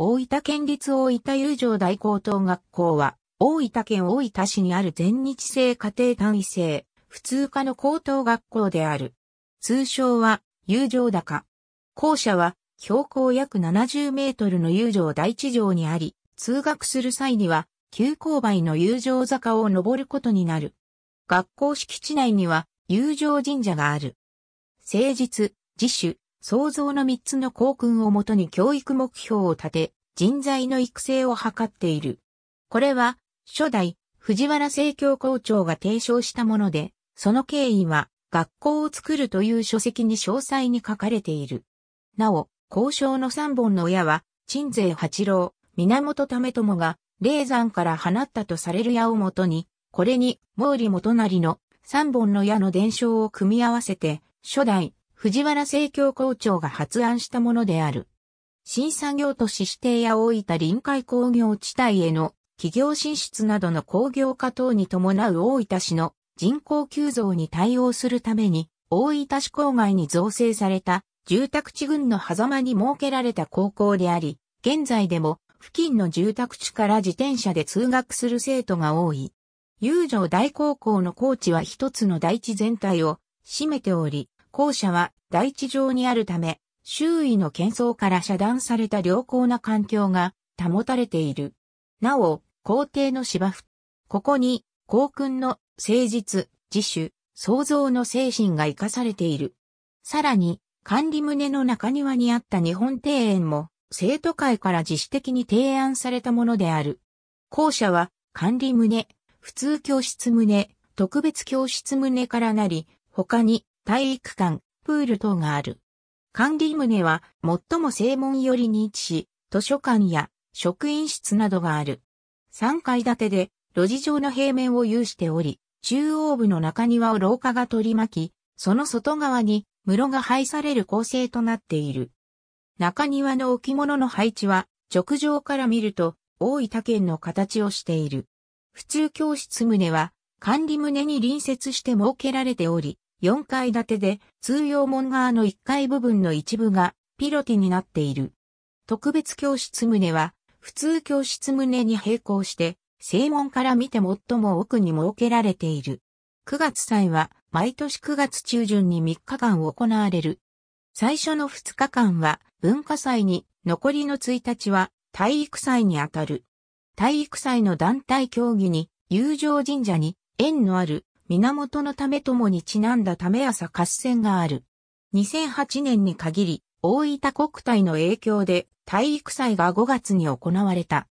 大分県立大分友情大高等学校は、大分県大分市にある全日制家庭単位制、普通科の高等学校である。通称は、友情高。校舎は、標高約70メートルの友情第一条にあり、通学する際には、急勾配の友情坂を登ることになる。学校敷地内には、友情神社がある。誠実、自主、創造の3つの校訓をもとに教育目標を立て、人材の育成を図っている。これは、初代、藤原正教校長が提唱したもので、その経緯は、学校を作るという書籍に詳細に書かれている。なお、交渉の3本の親は、鎮西八郎、源為友が、霊山から放ったとされる矢をもとに、これに、毛利元就の3本の矢の伝承を組み合わせて、初代、藤原正教校長が発案したものである。新産業都市指定や大分臨海工業地帯への企業進出などの工業化等に伴う大分市の人口急増に対応するために、大分市郊外に造成された住宅地群の狭間に設けられた高校であり、現在でも付近の住宅地から自転車で通学する生徒が多い。遊城大高校の校地は一つの大地全体を占めており、校舎は大地上にあるため、周囲の喧騒から遮断された良好な環境が保たれている。なお、皇帝の芝生。ここに、皇君の誠実、自主、創造の精神が生かされている。さらに、管理棟の中庭にあった日本庭園も、生徒会から自主的に提案されたものである。校舎は、管理棟、普通教室棟、特別教室棟からなり、他に体育館、プール等がある。管理棟は最も正門寄りに位置し、図書館や職員室などがある。3階建てで路地上の平面を有しており、中央部の中庭を廊下が取り巻き、その外側に室が配される構成となっている。中庭の置物の配置は、直上から見ると、大分県の形をしている。普通教室棟は、管理棟に隣接して設けられており、4階建てで通用門側の1階部分の一部がピロティになっている。特別教室棟は普通教室棟に並行して正門から見て最も奥に設けられている。9月祭は毎年9月中旬に3日間行われる。最初の2日間は文化祭に、残りの1日は体育祭にあたる。体育祭の団体競技に、友情神社に縁のある源のためともにちなんだため朝合戦がある。2008年に限り、大分国体の影響で体育祭が5月に行われた。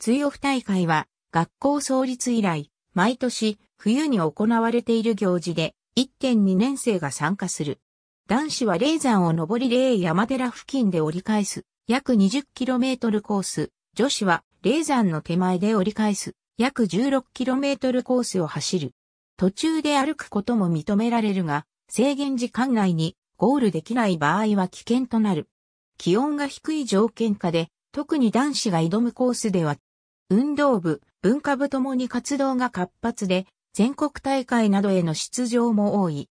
追オフ大会は学校創立以来、毎年冬に行われている行事で1.2年生が参加する。男子は霊山を登り霊山寺付近で折り返す約 20km コース、女子は霊山の手前で折り返す約 16km コースを走る。途中で歩くことも認められるが、制限時間内にゴールできない場合は危険となる。気温が低い条件下で、特に男子が挑むコースでは、運動部、文化部ともに活動が活発で、全国大会などへの出場も多い。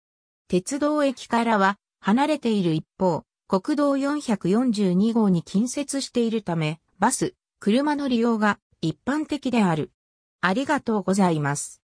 鉄道駅からは離れている一方、国道442号に近接しているため、バス、車の利用が一般的である。ありがとうございます。